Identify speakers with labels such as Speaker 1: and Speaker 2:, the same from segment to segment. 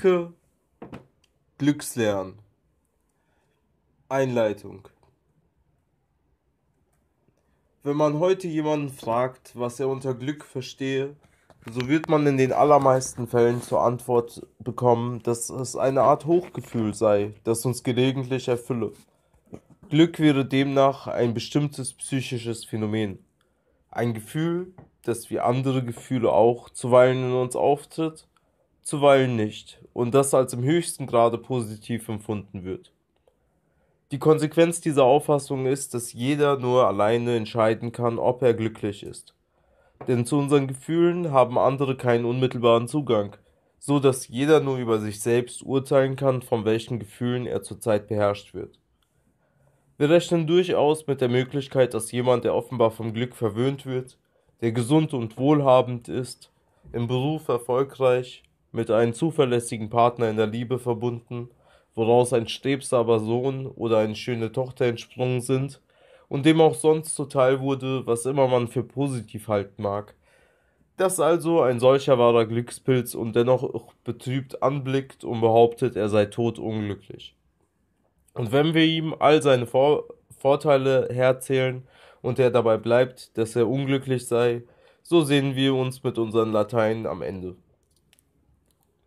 Speaker 1: Linke Glückslernen. Einleitung. Wenn man heute jemanden fragt, was er unter Glück verstehe, so wird man in den allermeisten Fällen zur Antwort bekommen, dass es eine Art Hochgefühl sei, das uns gelegentlich erfülle. Glück wäre demnach ein bestimmtes psychisches Phänomen. Ein Gefühl, das wie andere Gefühle auch zuweilen in uns auftritt, zuweilen nicht und das als im höchsten Grade positiv empfunden wird. Die Konsequenz dieser Auffassung ist, dass jeder nur alleine entscheiden kann, ob er glücklich ist. Denn zu unseren Gefühlen haben andere keinen unmittelbaren Zugang, so dass jeder nur über sich selbst urteilen kann, von welchen Gefühlen er zurzeit beherrscht wird. Wir rechnen durchaus mit der Möglichkeit, dass jemand, der offenbar vom Glück verwöhnt wird, der gesund und wohlhabend ist, im Beruf erfolgreich, mit einem zuverlässigen Partner in der Liebe verbunden, woraus ein strebsamer Sohn oder eine schöne Tochter entsprungen sind und dem auch sonst zuteil wurde, was immer man für positiv halten mag. Dass also ein solcher wahrer Glückspilz und dennoch betrübt anblickt und behauptet, er sei todunglücklich. Und wenn wir ihm all seine Vor Vorteile herzählen und er dabei bleibt, dass er unglücklich sei, so sehen wir uns mit unseren Lateinen am Ende.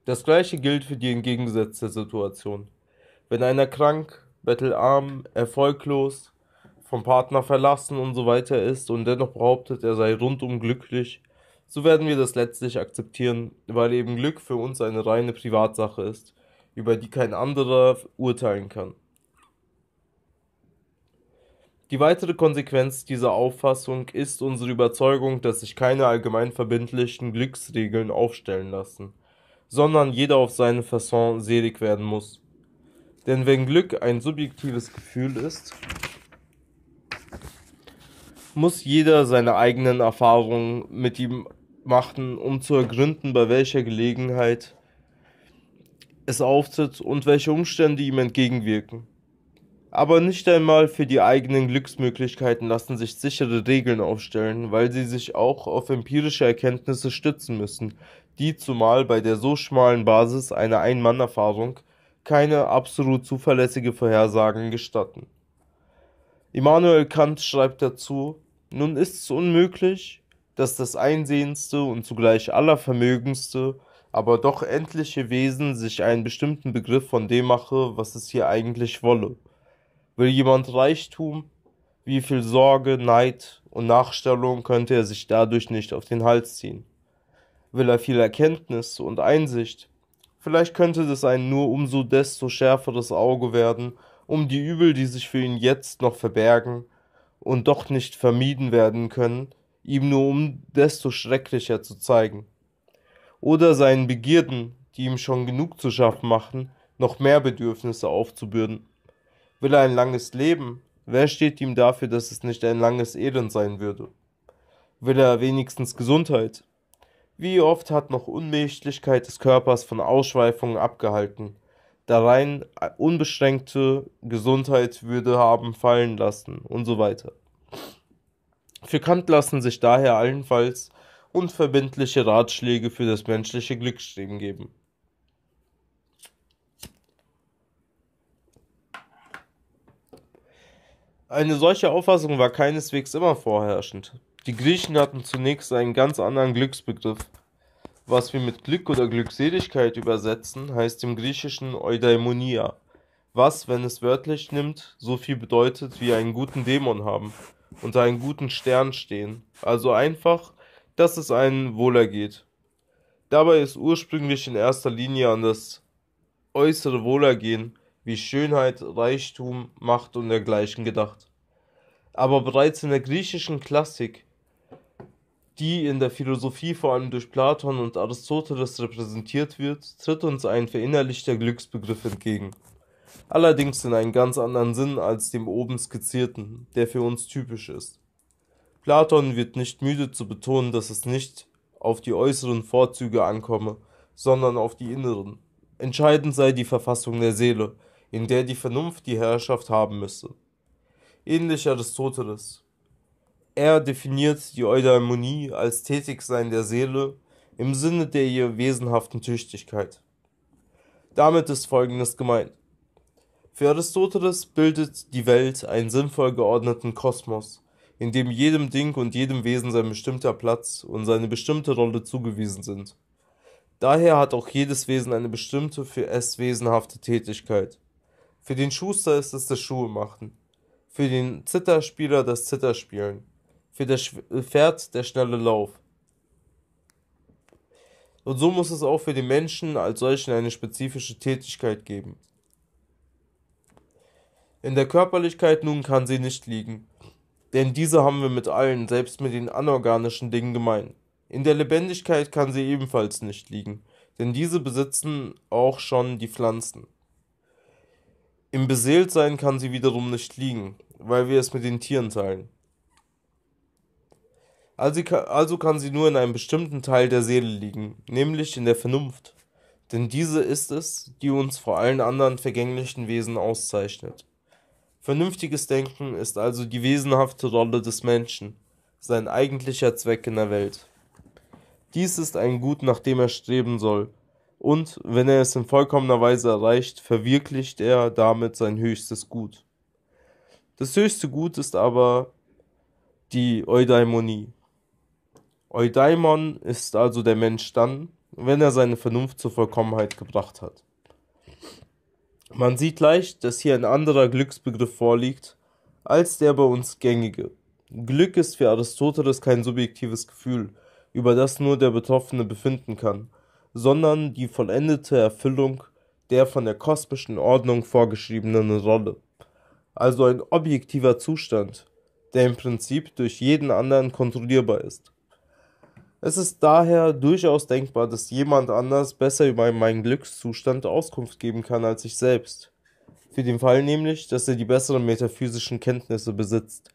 Speaker 1: Das gleiche gilt für die entgegengesetzte Situation. Wenn einer krank, bettelarm, erfolglos, vom Partner verlassen und so weiter ist und dennoch behauptet, er sei rundum glücklich, so werden wir das letztlich akzeptieren, weil eben Glück für uns eine reine Privatsache ist, über die kein anderer urteilen kann. Die weitere Konsequenz dieser Auffassung ist unsere Überzeugung, dass sich keine allgemein verbindlichen Glücksregeln aufstellen lassen sondern jeder auf seine Fasson selig werden muss. Denn wenn Glück ein subjektives Gefühl ist, muss jeder seine eigenen Erfahrungen mit ihm machen, um zu ergründen, bei welcher Gelegenheit es auftritt und welche Umstände ihm entgegenwirken. Aber nicht einmal für die eigenen Glücksmöglichkeiten lassen sich sichere Regeln aufstellen, weil sie sich auch auf empirische Erkenntnisse stützen müssen, die zumal bei der so schmalen Basis einer Ein-Mann-Erfahrung keine absolut zuverlässige Vorhersagen gestatten. Immanuel Kant schreibt dazu, nun ist es unmöglich, dass das einsehendste und zugleich allervermögendste, aber doch endliche Wesen sich einen bestimmten Begriff von dem mache, was es hier eigentlich wolle. Will jemand Reichtum? Wie viel Sorge, Neid und Nachstellung könnte er sich dadurch nicht auf den Hals ziehen? will er viel Erkenntnis und Einsicht. Vielleicht könnte das ein nur umso desto schärferes Auge werden, um die Übel, die sich für ihn jetzt noch verbergen und doch nicht vermieden werden können, ihm nur um desto schrecklicher zu zeigen. Oder seinen Begierden, die ihm schon genug zu schaffen machen, noch mehr Bedürfnisse aufzubürden. Will er ein langes Leben, wer steht ihm dafür, dass es nicht ein langes Elend sein würde? Will er wenigstens Gesundheit, wie oft hat noch Unmächtigkeit des Körpers von Ausschweifungen abgehalten, da rein äh, unbeschränkte Gesundheit würde haben fallen lassen und so weiter. Für Kant lassen sich daher allenfalls unverbindliche Ratschläge für das menschliche Glückstreben geben. Eine solche Auffassung war keineswegs immer vorherrschend. Die Griechen hatten zunächst einen ganz anderen Glücksbegriff. Was wir mit Glück oder Glückseligkeit übersetzen, heißt im Griechischen Eudaimonia, was, wenn es wörtlich nimmt, so viel bedeutet wie einen guten Dämon haben, unter einen guten Stern stehen, also einfach, dass es einem wohler geht. Dabei ist ursprünglich in erster Linie an das äußere Wohlergehen wie Schönheit, Reichtum, Macht und dergleichen gedacht. Aber bereits in der griechischen Klassik die in der Philosophie vor allem durch Platon und Aristoteles repräsentiert wird, tritt uns ein verinnerlichter Glücksbegriff entgegen. Allerdings in einem ganz anderen Sinn als dem oben skizzierten, der für uns typisch ist. Platon wird nicht müde zu betonen, dass es nicht auf die äußeren Vorzüge ankomme, sondern auf die inneren. Entscheidend sei die Verfassung der Seele, in der die Vernunft die Herrschaft haben müsse. Ähnlich Aristoteles er definiert die Eudaimonie als Tätigsein der Seele im Sinne der ihr wesenhaften Tüchtigkeit. Damit ist Folgendes gemeint. Für Aristoteles bildet die Welt einen sinnvoll geordneten Kosmos, in dem jedem Ding und jedem Wesen sein bestimmter Platz und seine bestimmte Rolle zugewiesen sind. Daher hat auch jedes Wesen eine bestimmte für es wesenhafte Tätigkeit. Für den Schuster ist es das Schuhe machen, für den Zitherspieler das Zitherspielen, für das äh, Pferd der schnelle Lauf. Und so muss es auch für den Menschen als solchen eine spezifische Tätigkeit geben. In der Körperlichkeit nun kann sie nicht liegen, denn diese haben wir mit allen, selbst mit den anorganischen Dingen gemein. In der Lebendigkeit kann sie ebenfalls nicht liegen, denn diese besitzen auch schon die Pflanzen. Im Beseeltsein kann sie wiederum nicht liegen, weil wir es mit den Tieren teilen. Also, also, kann sie nur in einem bestimmten Teil der Seele liegen, nämlich in der Vernunft. Denn diese ist es, die uns vor allen anderen vergänglichen Wesen auszeichnet. Vernünftiges Denken ist also die wesenhafte Rolle des Menschen, sein eigentlicher Zweck in der Welt. Dies ist ein Gut, nach dem er streben soll, und wenn er es in vollkommener Weise erreicht, verwirklicht er damit sein höchstes Gut. Das höchste Gut ist aber die Eudaimonie, Eudaimon ist also der Mensch dann, wenn er seine Vernunft zur Vollkommenheit gebracht hat. Man sieht leicht, dass hier ein anderer Glücksbegriff vorliegt, als der bei uns gängige. Glück ist für Aristoteles kein subjektives Gefühl, über das nur der Betroffene befinden kann, sondern die vollendete Erfüllung der von der kosmischen Ordnung vorgeschriebenen Rolle. Also ein objektiver Zustand, der im Prinzip durch jeden anderen kontrollierbar ist. Es ist daher durchaus denkbar, dass jemand anders besser über meinen Glückszustand Auskunft geben kann als ich selbst. Für den Fall nämlich, dass er die besseren metaphysischen Kenntnisse besitzt.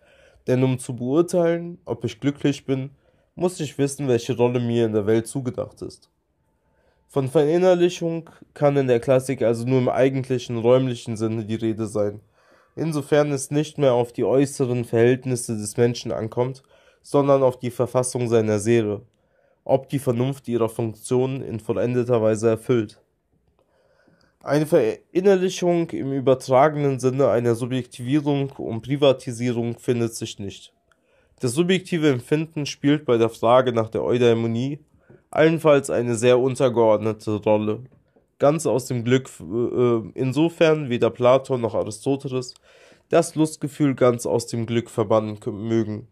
Speaker 1: Denn um zu beurteilen, ob ich glücklich bin, muss ich wissen, welche Rolle mir in der Welt zugedacht ist. Von Verinnerlichung kann in der Klassik also nur im eigentlichen räumlichen Sinne die Rede sein, insofern es nicht mehr auf die äußeren Verhältnisse des Menschen ankommt, sondern auf die Verfassung seiner Seele, ob die Vernunft ihre Funktion in vollendeter Weise erfüllt. Eine Verinnerlichung im übertragenen Sinne einer Subjektivierung und Privatisierung findet sich nicht. Das subjektive Empfinden spielt bei der Frage nach der Eudaimonie allenfalls eine sehr untergeordnete Rolle. Ganz aus dem Glück äh, äh, insofern weder Platon noch Aristoteles das Lustgefühl ganz aus dem Glück verbannen mögen.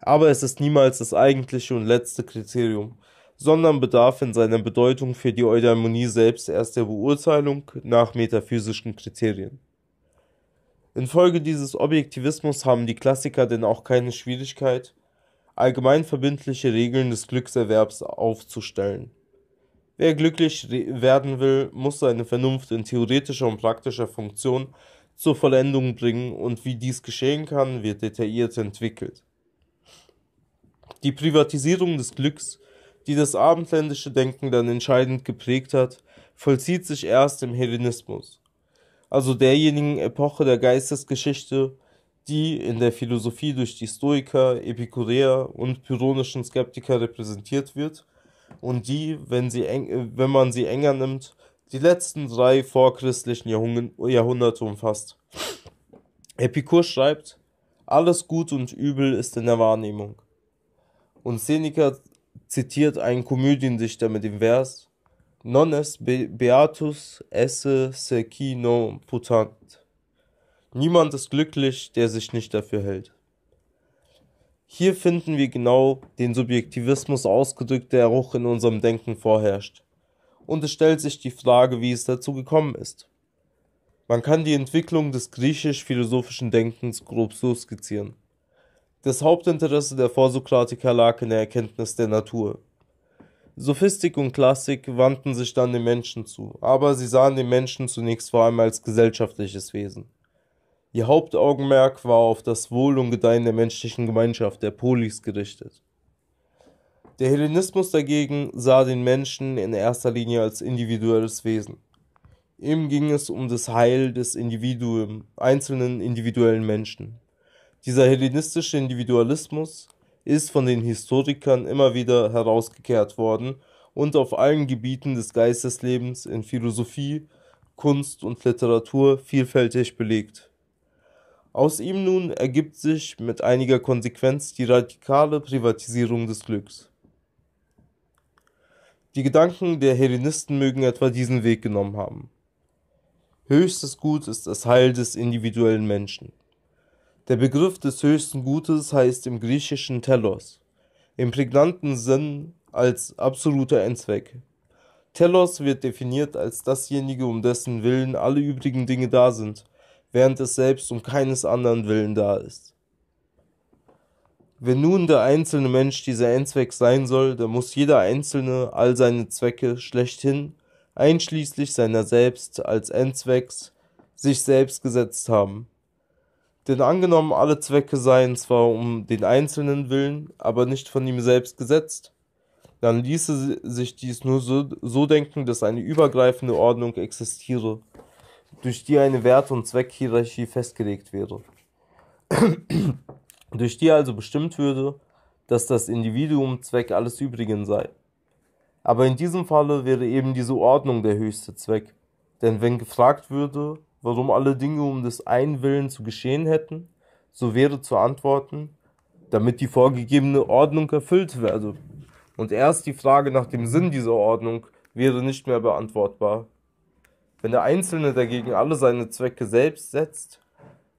Speaker 1: Aber es ist niemals das eigentliche und letzte Kriterium, sondern bedarf in seiner Bedeutung für die Eudaimonie selbst erst der Beurteilung nach metaphysischen Kriterien. Infolge dieses Objektivismus haben die Klassiker denn auch keine Schwierigkeit, allgemein verbindliche Regeln des Glückserwerbs aufzustellen. Wer glücklich werden will, muss seine Vernunft in theoretischer und praktischer Funktion zur Vollendung bringen und wie dies geschehen kann, wird detailliert entwickelt. Die Privatisierung des Glücks, die das abendländische Denken dann entscheidend geprägt hat, vollzieht sich erst im Hellenismus, also derjenigen Epoche der Geistesgeschichte, die in der Philosophie durch die Stoiker, Epikureer und pyrrhonischen Skeptiker repräsentiert wird und die, wenn, sie eng, wenn man sie enger nimmt, die letzten drei vorchristlichen Jahrhunderte umfasst. Epikur schreibt, alles Gut und Übel ist in der Wahrnehmung. Und Seneca zitiert einen Komödiendichter mit dem Vers Non est beatus esse se qui non putant. Niemand ist glücklich, der sich nicht dafür hält. Hier finden wir genau den Subjektivismus ausgedrückt, der auch in unserem Denken vorherrscht. Und es stellt sich die Frage, wie es dazu gekommen ist. Man kann die Entwicklung des griechisch-philosophischen Denkens grob so skizzieren. Das Hauptinteresse der Vorsokratiker lag in der Erkenntnis der Natur. Sophistik und Klassik wandten sich dann dem Menschen zu, aber sie sahen den Menschen zunächst vor allem als gesellschaftliches Wesen. Ihr Hauptaugenmerk war auf das Wohl und Gedeihen der menschlichen Gemeinschaft, der Polis, gerichtet. Der Hellenismus dagegen sah den Menschen in erster Linie als individuelles Wesen. Ihm ging es um das Heil des Individuum, einzelnen individuellen Menschen. Dieser hellenistische Individualismus ist von den Historikern immer wieder herausgekehrt worden und auf allen Gebieten des Geisteslebens in Philosophie, Kunst und Literatur vielfältig belegt. Aus ihm nun ergibt sich mit einiger Konsequenz die radikale Privatisierung des Glücks. Die Gedanken der Hellenisten mögen etwa diesen Weg genommen haben. Höchstes Gut ist das Heil des individuellen Menschen. Der Begriff des höchsten Gutes heißt im Griechischen Telos, im prägnanten Sinn als absoluter Endzweck. Telos wird definiert als dasjenige, um dessen Willen alle übrigen Dinge da sind, während es selbst um keines anderen Willen da ist. Wenn nun der einzelne Mensch dieser Endzweck sein soll, dann muss jeder Einzelne all seine Zwecke schlechthin, einschließlich seiner selbst als Endzwecks, sich selbst gesetzt haben. Denn angenommen, alle Zwecke seien zwar um den einzelnen Willen, aber nicht von ihm selbst gesetzt, dann ließe sich dies nur so, so denken, dass eine übergreifende Ordnung existiere, durch die eine Wert- und Zweckhierarchie festgelegt wäre. durch die also bestimmt würde, dass das Individuum Zweck alles Übrigen sei. Aber in diesem Falle wäre eben diese Ordnung der höchste Zweck. Denn wenn gefragt würde, warum alle Dinge um des einen Willen zu geschehen hätten, so wäre zu antworten, damit die vorgegebene Ordnung erfüllt werde. Also, und erst die Frage nach dem Sinn dieser Ordnung wäre nicht mehr beantwortbar. Wenn der Einzelne dagegen alle seine Zwecke selbst setzt,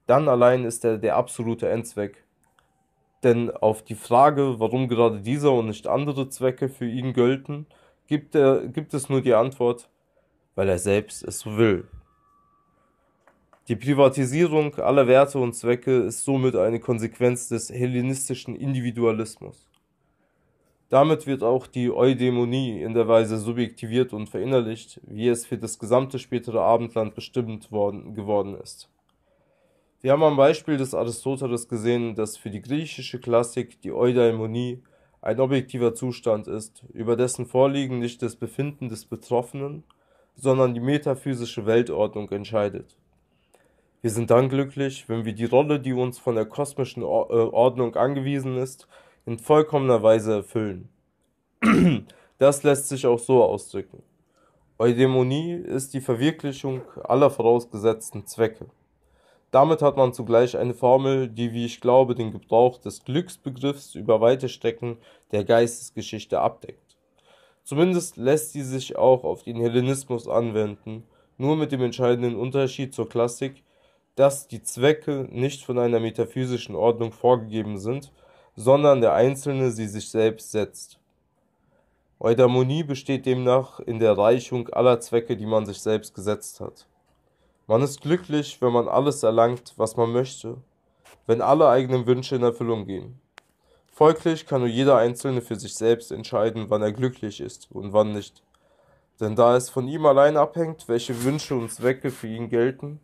Speaker 1: dann allein ist er der absolute Endzweck. Denn auf die Frage, warum gerade dieser und nicht andere Zwecke für ihn gölten, gibt, er, gibt es nur die Antwort, weil er selbst es will. Die Privatisierung aller Werte und Zwecke ist somit eine Konsequenz des hellenistischen Individualismus. Damit wird auch die Eudämonie in der Weise subjektiviert und verinnerlicht, wie es für das gesamte spätere Abendland bestimmt worden, geworden ist. Wir haben am Beispiel des Aristoteles gesehen, dass für die griechische Klassik die Eudaimonie ein objektiver Zustand ist, über dessen Vorliegen nicht das Befinden des Betroffenen, sondern die metaphysische Weltordnung entscheidet. Wir sind dann glücklich, wenn wir die Rolle, die uns von der kosmischen äh, Ordnung angewiesen ist, in vollkommener Weise erfüllen. Das lässt sich auch so ausdrücken. Eudämonie ist die Verwirklichung aller vorausgesetzten Zwecke. Damit hat man zugleich eine Formel, die, wie ich glaube, den Gebrauch des Glücksbegriffs über weite Strecken der Geistesgeschichte abdeckt. Zumindest lässt sie sich auch auf den Hellenismus anwenden, nur mit dem entscheidenden Unterschied zur Klassik, dass die Zwecke nicht von einer metaphysischen Ordnung vorgegeben sind, sondern der Einzelne sie sich selbst setzt. Eudaimonie besteht demnach in der Erreichung aller Zwecke, die man sich selbst gesetzt hat. Man ist glücklich, wenn man alles erlangt, was man möchte, wenn alle eigenen Wünsche in Erfüllung gehen. Folglich kann nur jeder Einzelne für sich selbst entscheiden, wann er glücklich ist und wann nicht. Denn da es von ihm allein abhängt, welche Wünsche und Zwecke für ihn gelten,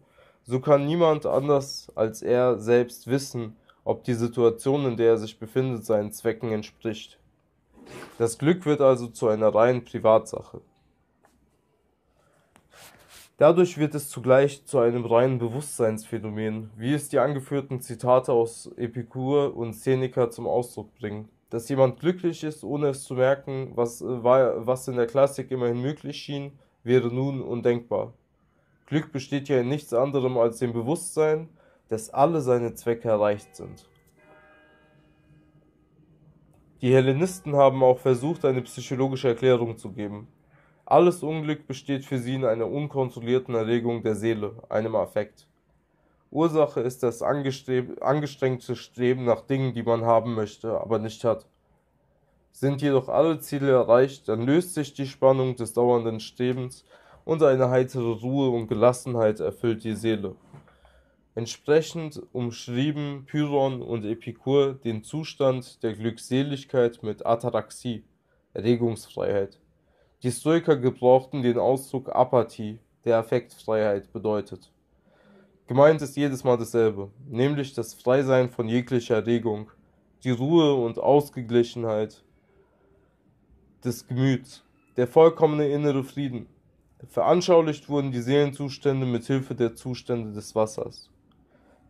Speaker 1: so kann niemand anders als er selbst wissen, ob die Situation, in der er sich befindet, seinen Zwecken entspricht. Das Glück wird also zu einer reinen Privatsache. Dadurch wird es zugleich zu einem reinen Bewusstseinsphänomen, wie es die angeführten Zitate aus Epikur und Seneca zum Ausdruck bringen. Dass jemand glücklich ist, ohne es zu merken, was, äh, was in der Klassik immerhin möglich schien, wäre nun undenkbar. Glück besteht ja in nichts anderem als dem Bewusstsein, dass alle seine Zwecke erreicht sind. Die Hellenisten haben auch versucht, eine psychologische Erklärung zu geben. Alles Unglück besteht für sie in einer unkontrollierten Erregung der Seele, einem Affekt. Ursache ist das angestrengte Streben nach Dingen, die man haben möchte, aber nicht hat. Sind jedoch alle Ziele erreicht, dann löst sich die Spannung des dauernden Strebens und eine heitere Ruhe und Gelassenheit erfüllt die Seele. Entsprechend umschrieben Pyron und Epikur den Zustand der Glückseligkeit mit Ataraxie, Erregungsfreiheit. Die Stoiker gebrauchten den Ausdruck Apathie, der Affektfreiheit bedeutet. Gemeint ist jedes Mal dasselbe, nämlich das Freisein von jeglicher Erregung, die Ruhe und Ausgeglichenheit des Gemüts, der vollkommene innere Frieden, Veranschaulicht wurden die Seelenzustände mit Hilfe der Zustände des Wassers.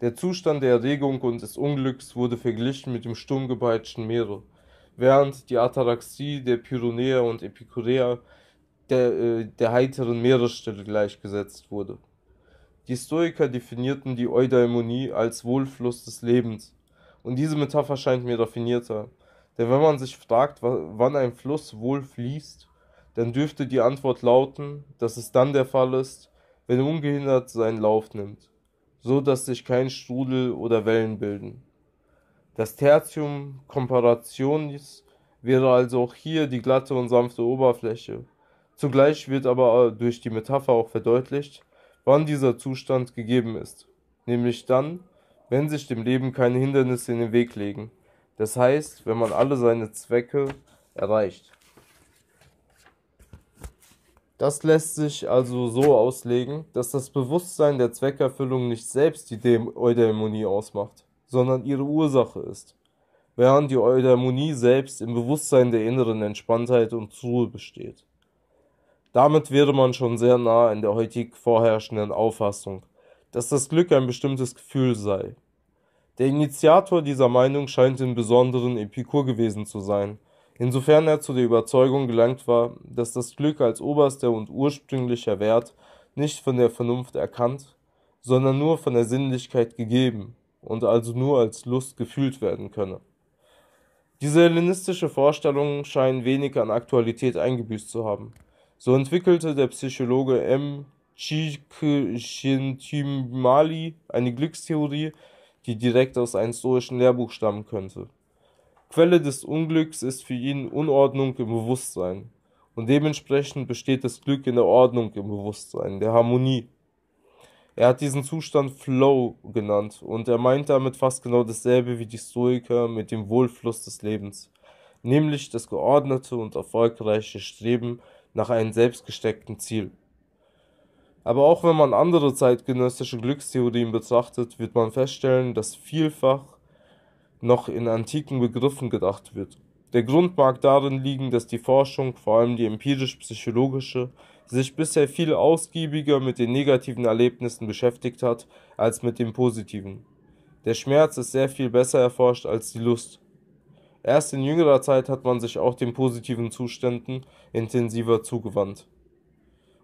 Speaker 1: Der Zustand der Erregung und des Unglücks wurde verglichen mit dem sturmgepeitschten Meere, während die Ataraxie der Pyrenäer und Epikureer der, äh, der heiteren Meeresstelle gleichgesetzt wurde. Die Stoiker definierten die Eudaimonie als Wohlfluss des Lebens, und diese Metapher scheint mir raffinierter, denn wenn man sich fragt, wann ein Fluss wohl fließt, dann dürfte die Antwort lauten, dass es dann der Fall ist, wenn ungehindert seinen Lauf nimmt, so dass sich kein Strudel oder Wellen bilden. Das Tertium comparationis wäre also auch hier die glatte und sanfte Oberfläche. Zugleich wird aber durch die Metapher auch verdeutlicht, wann dieser Zustand gegeben ist, nämlich dann, wenn sich dem Leben keine Hindernisse in den Weg legen, das heißt, wenn man alle seine Zwecke erreicht. Das lässt sich also so auslegen, dass das Bewusstsein der Zweckerfüllung nicht selbst die Eudaimonie ausmacht, sondern ihre Ursache ist, während die Eudaimonie selbst im Bewusstsein der inneren Entspanntheit und Ruhe besteht. Damit wäre man schon sehr nah in der heutig vorherrschenden Auffassung, dass das Glück ein bestimmtes Gefühl sei. Der Initiator dieser Meinung scheint im Besonderen Epikur gewesen zu sein, Insofern er zu der Überzeugung gelangt war, dass das Glück als oberster und ursprünglicher Wert nicht von der Vernunft erkannt, sondern nur von der Sinnlichkeit gegeben und also nur als Lust gefühlt werden könne. Diese hellenistische Vorstellungen scheinen wenig an Aktualität eingebüßt zu haben. So entwickelte der Psychologe M. Chikchintimali eine Glückstheorie, die direkt aus einem stoischen Lehrbuch stammen könnte. Quelle des Unglücks ist für ihn Unordnung im Bewusstsein. Und dementsprechend besteht das Glück in der Ordnung im Bewusstsein, der Harmonie. Er hat diesen Zustand Flow genannt und er meint damit fast genau dasselbe wie die Stoiker mit dem Wohlfluss des Lebens, nämlich das geordnete und erfolgreiche Streben nach einem selbstgesteckten Ziel. Aber auch wenn man andere zeitgenössische Glückstheorien betrachtet, wird man feststellen, dass vielfach noch in antiken Begriffen gedacht wird. Der Grund mag darin liegen, dass die Forschung, vor allem die empirisch-psychologische, sich bisher viel ausgiebiger mit den negativen Erlebnissen beschäftigt hat als mit den positiven. Der Schmerz ist sehr viel besser erforscht als die Lust. Erst in jüngerer Zeit hat man sich auch den positiven Zuständen intensiver zugewandt.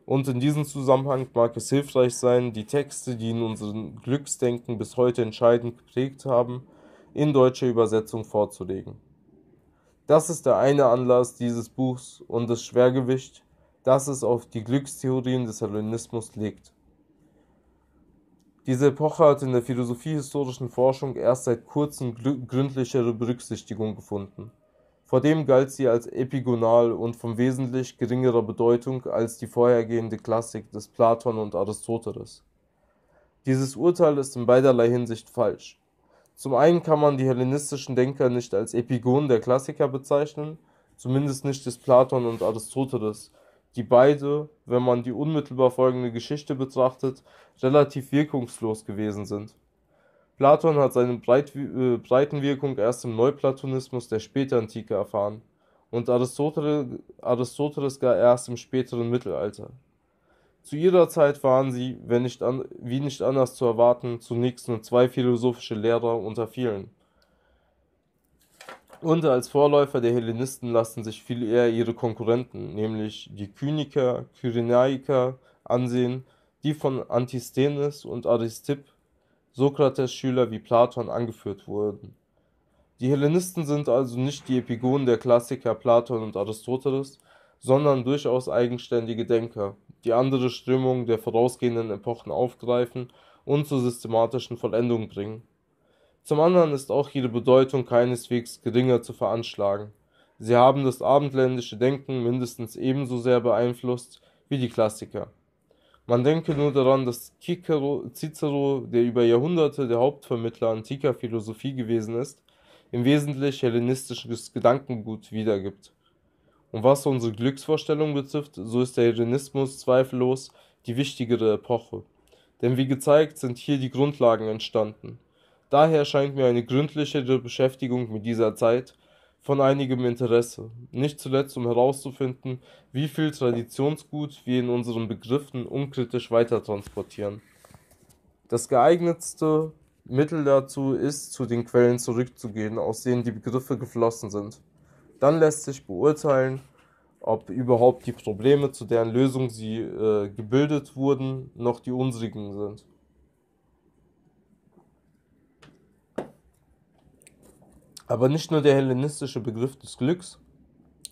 Speaker 1: Und in diesem Zusammenhang mag es hilfreich sein, die Texte, die in unserem Glücksdenken bis heute entscheidend geprägt haben, in deutscher Übersetzung vorzulegen. Das ist der eine Anlass dieses Buchs und das Schwergewicht, das es auf die Glückstheorien des Hellenismus legt. Diese Epoche hat in der philosophiehistorischen Forschung erst seit kurzem gründlichere Berücksichtigung gefunden. Vor dem galt sie als epigonal und von wesentlich geringerer Bedeutung als die vorhergehende Klassik des Platon und Aristoteles. Dieses Urteil ist in beiderlei Hinsicht falsch. Zum einen kann man die hellenistischen Denker nicht als Epigonen der Klassiker bezeichnen, zumindest nicht des Platon und Aristoteles, die beide, wenn man die unmittelbar folgende Geschichte betrachtet, relativ wirkungslos gewesen sind. Platon hat seine Breit äh, Breitenwirkung erst im Neuplatonismus der Spätantike erfahren und Aristoteles, Aristoteles gar erst im späteren Mittelalter. Zu ihrer Zeit waren sie, wenn nicht an, wie nicht anders zu erwarten, zunächst nur zwei philosophische Lehrer unter vielen. Und als Vorläufer der Hellenisten lassen sich viel eher ihre Konkurrenten, nämlich die Kyniker, Kyrenaiker, ansehen, die von Antisthenes und Aristipp, Sokrates Schüler wie Platon, angeführt wurden. Die Hellenisten sind also nicht die Epigonen der Klassiker Platon und Aristoteles, sondern durchaus eigenständige Denker, die andere Strömungen der vorausgehenden Epochen aufgreifen und zur systematischen Vollendung bringen. Zum anderen ist auch ihre Bedeutung keineswegs geringer zu veranschlagen. Sie haben das abendländische Denken mindestens ebenso sehr beeinflusst wie die Klassiker. Man denke nur daran, dass Cicero, der über Jahrhunderte der Hauptvermittler antiker Philosophie gewesen ist, im Wesentlichen hellenistisches Gedankengut wiedergibt. Und was unsere Glücksvorstellungen betrifft, so ist der Hellenismus zweifellos die wichtigere Epoche. Denn wie gezeigt, sind hier die Grundlagen entstanden. Daher scheint mir eine gründlichere Beschäftigung mit dieser Zeit von einigem Interesse, nicht zuletzt um herauszufinden, wie viel Traditionsgut wir in unseren Begriffen unkritisch weitertransportieren. Das geeignetste Mittel dazu ist, zu den Quellen zurückzugehen, aus denen die Begriffe geflossen sind. Dann lässt sich beurteilen, ob überhaupt die Probleme, zu deren Lösung sie äh, gebildet wurden, noch die unsrigen sind. Aber nicht nur der hellenistische Begriff des Glücks,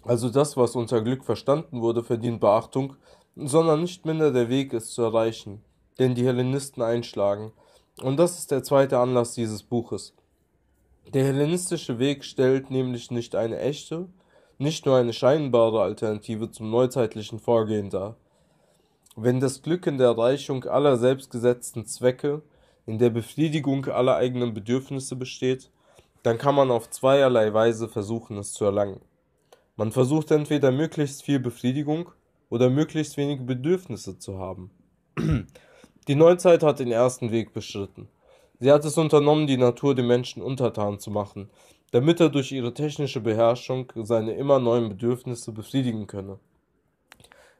Speaker 1: also das, was unter Glück verstanden wurde, verdient Beachtung, sondern nicht minder der Weg, es zu erreichen, den die Hellenisten einschlagen. Und das ist der zweite Anlass dieses Buches. Der hellenistische Weg stellt nämlich nicht eine echte, nicht nur eine scheinbare Alternative zum neuzeitlichen Vorgehen dar. Wenn das Glück in der Erreichung aller selbstgesetzten Zwecke, in der Befriedigung aller eigenen Bedürfnisse besteht, dann kann man auf zweierlei Weise versuchen, es zu erlangen. Man versucht entweder möglichst viel Befriedigung oder möglichst wenige Bedürfnisse zu haben. Die Neuzeit hat den ersten Weg beschritten. Sie hat es unternommen, die Natur dem Menschen untertan zu machen, damit er durch ihre technische Beherrschung seine immer neuen Bedürfnisse befriedigen könne.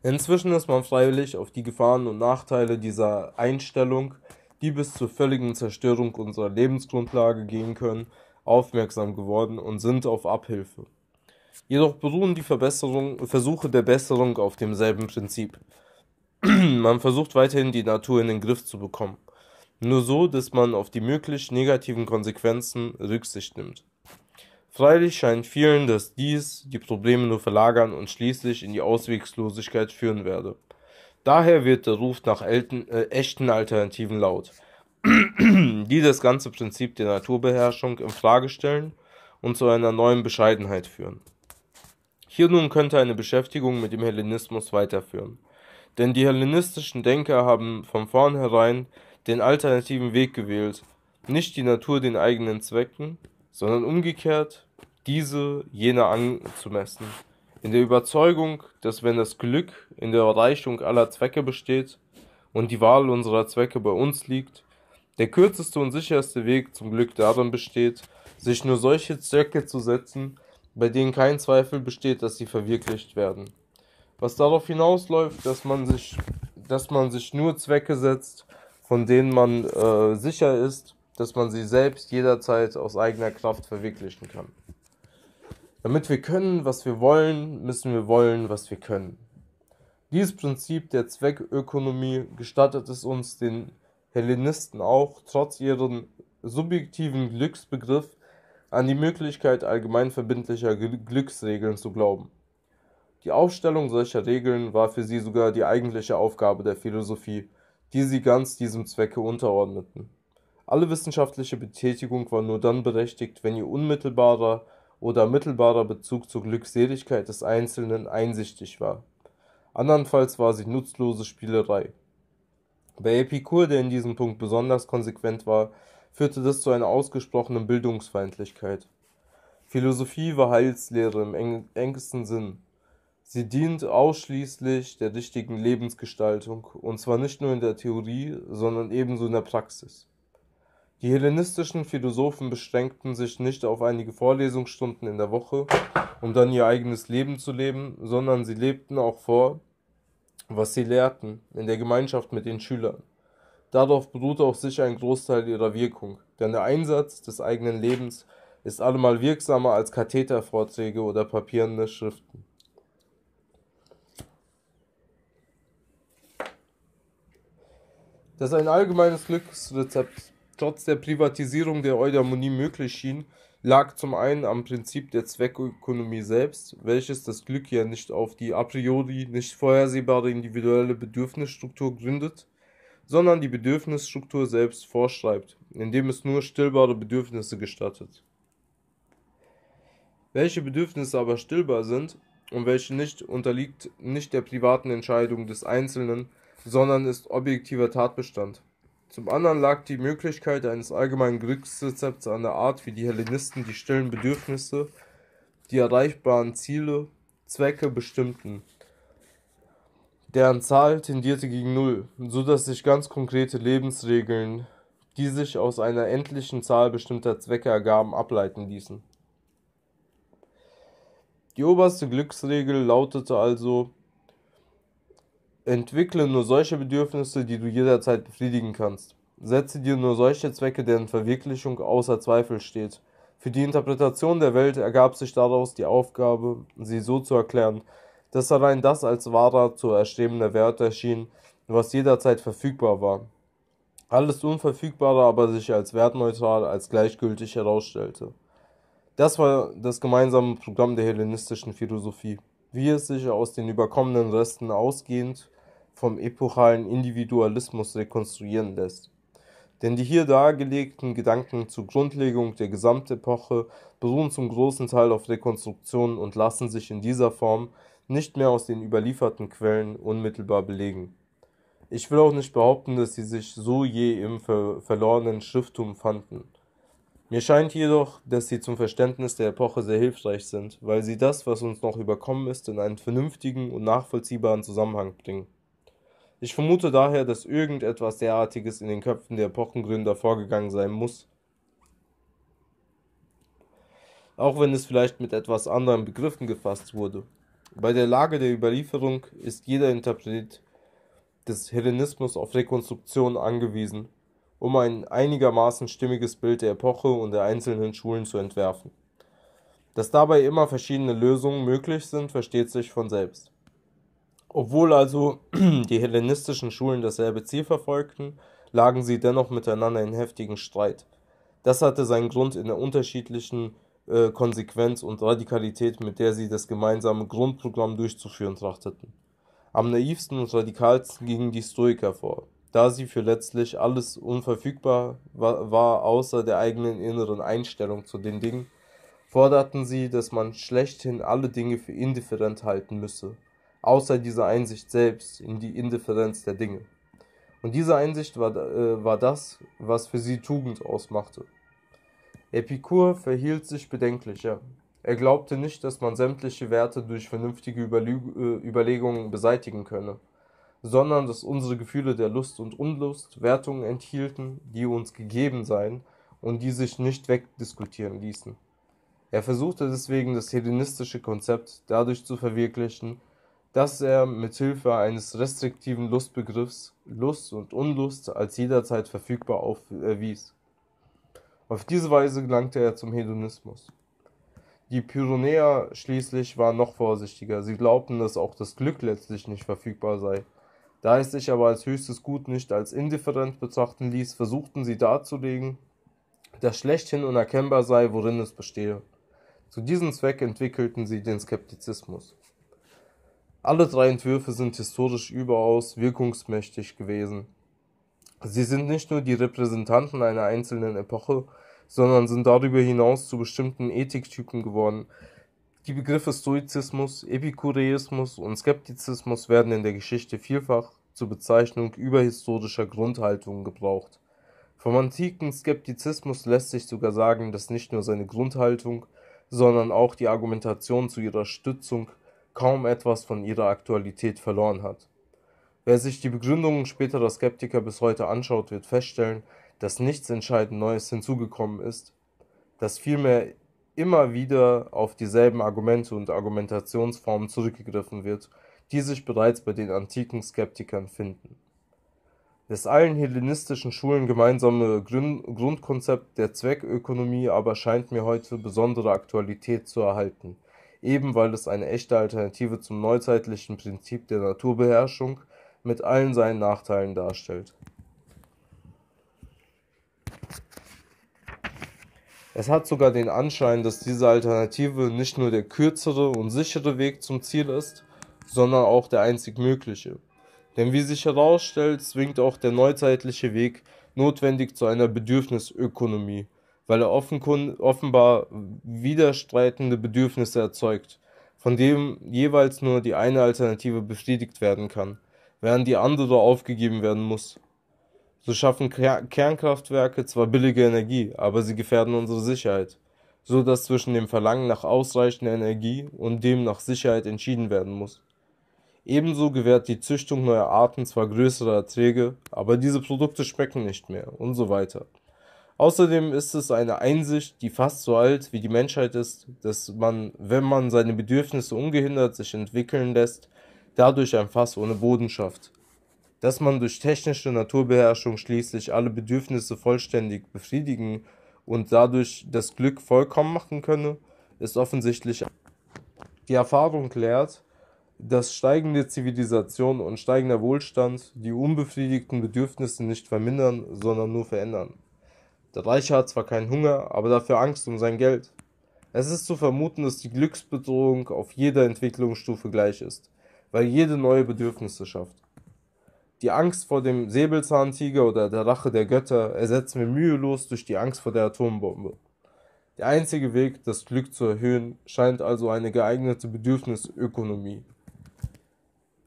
Speaker 1: Inzwischen ist man freiwillig auf die Gefahren und Nachteile dieser Einstellung, die bis zur völligen Zerstörung unserer Lebensgrundlage gehen können, aufmerksam geworden und sind auf Abhilfe. Jedoch beruhen die Versuche der Besserung auf demselben Prinzip. man versucht weiterhin die Natur in den Griff zu bekommen nur so, dass man auf die möglich negativen Konsequenzen Rücksicht nimmt. Freilich scheint vielen, dass dies die Probleme nur verlagern und schließlich in die Ausweglosigkeit führen werde. Daher wird der Ruf nach elten, äh, echten Alternativen laut, die das ganze Prinzip der Naturbeherrschung in Frage stellen und zu einer neuen Bescheidenheit führen. Hier nun könnte eine Beschäftigung mit dem Hellenismus weiterführen. Denn die hellenistischen Denker haben von vornherein den alternativen Weg gewählt, nicht die Natur den eigenen Zwecken, sondern umgekehrt diese jener anzumessen, in der Überzeugung, dass wenn das Glück in der Erreichung aller Zwecke besteht und die Wahl unserer Zwecke bei uns liegt, der kürzeste und sicherste Weg zum Glück darin besteht, sich nur solche Zwecke zu setzen, bei denen kein Zweifel besteht, dass sie verwirklicht werden. Was darauf hinausläuft, dass man sich, dass man sich nur Zwecke setzt, von denen man äh, sicher ist, dass man sie selbst jederzeit aus eigener Kraft verwirklichen kann. Damit wir können, was wir wollen, müssen wir wollen, was wir können. Dieses Prinzip der Zweckökonomie gestattet es uns den Hellenisten auch, trotz ihren subjektiven Glücksbegriff, an die Möglichkeit allgemeinverbindlicher Glücksregeln zu glauben. Die Aufstellung solcher Regeln war für sie sogar die eigentliche Aufgabe der Philosophie, die sie ganz diesem Zwecke unterordneten. Alle wissenschaftliche Betätigung war nur dann berechtigt, wenn ihr unmittelbarer oder mittelbarer Bezug zur Glückseligkeit des Einzelnen einsichtig war. Andernfalls war sie nutzlose Spielerei. Bei Epikur, der in diesem Punkt besonders konsequent war, führte das zu einer ausgesprochenen Bildungsfeindlichkeit. Philosophie war Heilslehre im engsten Sinn. Sie dient ausschließlich der richtigen Lebensgestaltung, und zwar nicht nur in der Theorie, sondern ebenso in der Praxis. Die hellenistischen Philosophen beschränkten sich nicht auf einige Vorlesungsstunden in der Woche, um dann ihr eigenes Leben zu leben, sondern sie lebten auch vor, was sie lehrten, in der Gemeinschaft mit den Schülern. Darauf beruht auch sicher ein Großteil ihrer Wirkung, denn der Einsatz des eigenen Lebens ist allemal wirksamer als Kathetervorträge oder papierende Schriften. dass ein allgemeines Glücksrezept trotz der Privatisierung der Eudaimonie möglich schien, lag zum einen am Prinzip der Zweckökonomie selbst, welches das Glück ja nicht auf die a priori nicht vorhersehbare individuelle Bedürfnisstruktur gründet, sondern die Bedürfnisstruktur selbst vorschreibt, indem es nur stillbare Bedürfnisse gestattet. Welche Bedürfnisse aber stillbar sind und welche nicht, unterliegt nicht der privaten Entscheidung des Einzelnen, sondern ist objektiver Tatbestand. Zum anderen lag die Möglichkeit eines allgemeinen Glücksrezepts an der Art, wie die Hellenisten die stillen Bedürfnisse, die erreichbaren Ziele, Zwecke bestimmten. Deren Zahl tendierte gegen Null, so dass sich ganz konkrete Lebensregeln, die sich aus einer endlichen Zahl bestimmter Zwecke ergaben, ableiten ließen. Die oberste Glücksregel lautete also, Entwickle nur solche Bedürfnisse, die du jederzeit befriedigen kannst. Setze dir nur solche Zwecke, deren Verwirklichung außer Zweifel steht. Für die Interpretation der Welt ergab sich daraus die Aufgabe, sie so zu erklären, dass allein das als wahrer zu erstrebender Wert erschien, was jederzeit verfügbar war. Alles Unverfügbare aber sich als wertneutral, als gleichgültig herausstellte. Das war das gemeinsame Programm der hellenistischen Philosophie. Wie es sich aus den überkommenen Resten ausgehend vom epochalen Individualismus rekonstruieren lässt. Denn die hier dargelegten Gedanken zur Grundlegung der Gesamtepoche beruhen zum großen Teil auf Rekonstruktionen und lassen sich in dieser Form nicht mehr aus den überlieferten Quellen unmittelbar belegen. Ich will auch nicht behaupten, dass sie sich so je im ver verlorenen Schrifttum fanden. Mir scheint jedoch, dass sie zum Verständnis der Epoche sehr hilfreich sind, weil sie das, was uns noch überkommen ist, in einen vernünftigen und nachvollziehbaren Zusammenhang bringen. Ich vermute daher, dass irgendetwas derartiges in den Köpfen der Epochengründer vorgegangen sein muss. Auch wenn es vielleicht mit etwas anderen Begriffen gefasst wurde. Bei der Lage der Überlieferung ist jeder Interpret des Hellenismus auf Rekonstruktion angewiesen, um ein einigermaßen stimmiges Bild der Epoche und der einzelnen Schulen zu entwerfen. Dass dabei immer verschiedene Lösungen möglich sind, versteht sich von selbst. Obwohl also die hellenistischen Schulen dasselbe Ziel verfolgten, lagen sie dennoch miteinander in heftigen Streit. Das hatte seinen Grund in der unterschiedlichen äh, Konsequenz und Radikalität, mit der sie das gemeinsame Grundprogramm durchzuführen trachteten. Am naivsten und radikalsten gingen die Stoiker vor, da sie für letztlich alles unverfügbar war, war außer der eigenen inneren Einstellung zu den Dingen, forderten sie, dass man schlechthin alle Dinge für indifferent halten müsse außer dieser Einsicht selbst in die Indifferenz der Dinge. Und diese Einsicht war, äh, war das, was für sie Tugend ausmachte. Epikur verhielt sich bedenklicher. Er glaubte nicht, dass man sämtliche Werte durch vernünftige Überlü äh, Überlegungen beseitigen könne, sondern dass unsere Gefühle der Lust und Unlust Wertungen enthielten, die uns gegeben seien und die sich nicht wegdiskutieren ließen. Er versuchte deswegen das hedonistische Konzept dadurch zu verwirklichen, dass er mithilfe eines restriktiven Lustbegriffs Lust und Unlust als jederzeit verfügbar erwies. Äh, auf diese Weise gelangte er zum Hedonismus. Die Pyrenäer schließlich waren noch vorsichtiger. Sie glaubten, dass auch das Glück letztlich nicht verfügbar sei. Da es sich aber als höchstes Gut nicht als indifferent betrachten ließ, versuchten sie darzulegen, dass schlechthin unerkennbar sei, worin es bestehe. Zu diesem Zweck entwickelten sie den Skeptizismus. Alle drei Entwürfe sind historisch überaus wirkungsmächtig gewesen. Sie sind nicht nur die Repräsentanten einer einzelnen Epoche, sondern sind darüber hinaus zu bestimmten Ethiktypen geworden. Die Begriffe Stoizismus, Epikureismus und Skeptizismus werden in der Geschichte vielfach zur Bezeichnung überhistorischer Grundhaltungen gebraucht. Vom antiken Skeptizismus lässt sich sogar sagen, dass nicht nur seine Grundhaltung, sondern auch die Argumentation zu ihrer Stützung kaum etwas von ihrer Aktualität verloren hat. Wer sich die Begründungen späterer Skeptiker bis heute anschaut, wird feststellen, dass nichts entscheidend Neues hinzugekommen ist, dass vielmehr immer wieder auf dieselben Argumente und Argumentationsformen zurückgegriffen wird, die sich bereits bei den antiken Skeptikern finden. Das allen hellenistischen Schulen gemeinsame Grundkonzept der Zweckökonomie aber scheint mir heute besondere Aktualität zu erhalten – eben weil es eine echte Alternative zum neuzeitlichen Prinzip der Naturbeherrschung mit allen seinen Nachteilen darstellt. Es hat sogar den Anschein, dass diese Alternative nicht nur der kürzere und sichere Weg zum Ziel ist, sondern auch der einzig mögliche. Denn wie sich herausstellt, zwingt auch der neuzeitliche Weg notwendig zu einer Bedürfnisökonomie weil er offenbar widerstreitende Bedürfnisse erzeugt, von dem jeweils nur die eine Alternative befriedigt werden kann, während die andere aufgegeben werden muss. So schaffen Kernkraftwerke zwar billige Energie, aber sie gefährden unsere Sicherheit, so dass zwischen dem Verlangen nach ausreichender Energie und dem nach Sicherheit entschieden werden muss. Ebenso gewährt die Züchtung neuer Arten zwar größere Erträge, aber diese Produkte schmecken nicht mehr und so weiter. Außerdem ist es eine Einsicht, die fast so alt wie die Menschheit ist, dass man, wenn man seine Bedürfnisse ungehindert sich entwickeln lässt, dadurch ein Fass ohne Boden schafft. Dass man durch technische Naturbeherrschung schließlich alle Bedürfnisse vollständig befriedigen und dadurch das Glück vollkommen machen könne, ist offensichtlich. Die Erfahrung lehrt, dass steigende Zivilisation und steigender Wohlstand die unbefriedigten Bedürfnisse nicht vermindern, sondern nur verändern. Der Reiche hat zwar keinen Hunger, aber dafür Angst um sein Geld. Es ist zu vermuten, dass die Glücksbedrohung auf jeder Entwicklungsstufe gleich ist, weil jede neue Bedürfnisse schafft. Die Angst vor dem Säbelzahntiger oder der Rache der Götter ersetzen wir mühelos durch die Angst vor der Atombombe. Der einzige Weg, das Glück zu erhöhen, scheint also eine geeignete Bedürfnisökonomie.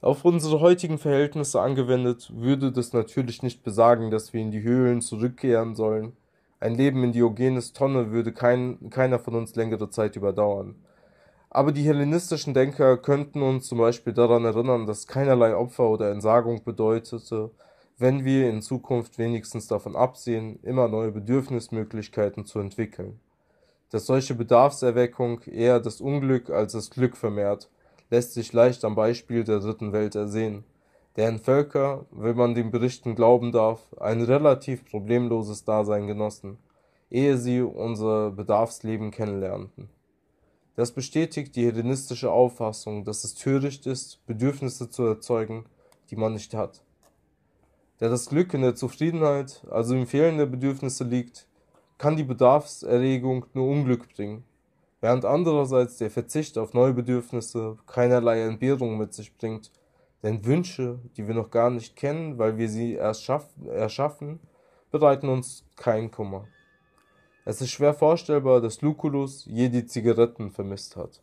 Speaker 1: Auf unsere heutigen Verhältnisse angewendet, würde das natürlich nicht besagen, dass wir in die Höhlen zurückkehren sollen, ein Leben in Diogenes Tonne würde kein, keiner von uns längere Zeit überdauern. Aber die hellenistischen Denker könnten uns zum Beispiel daran erinnern, dass keinerlei Opfer oder Entsagung bedeutete, wenn wir in Zukunft wenigstens davon absehen, immer neue Bedürfnismöglichkeiten zu entwickeln. Dass solche Bedarfserweckung eher das Unglück als das Glück vermehrt, lässt sich leicht am Beispiel der dritten Welt ersehen deren Völker, wenn man den Berichten glauben darf, ein relativ problemloses Dasein genossen, ehe sie unser Bedarfsleben kennenlernten. Das bestätigt die hellenistische Auffassung, dass es töricht ist, Bedürfnisse zu erzeugen, die man nicht hat. Da das Glück in der Zufriedenheit, also im Fehlen der Bedürfnisse liegt, kann die Bedarfserregung nur Unglück bringen, während andererseits der Verzicht auf neue Bedürfnisse keinerlei Entbehrung mit sich bringt denn Wünsche, die wir noch gar nicht kennen, weil wir sie erst erschaffen, bereiten uns keinen Kummer. Es ist schwer vorstellbar, dass Lucullus je die Zigaretten vermisst hat.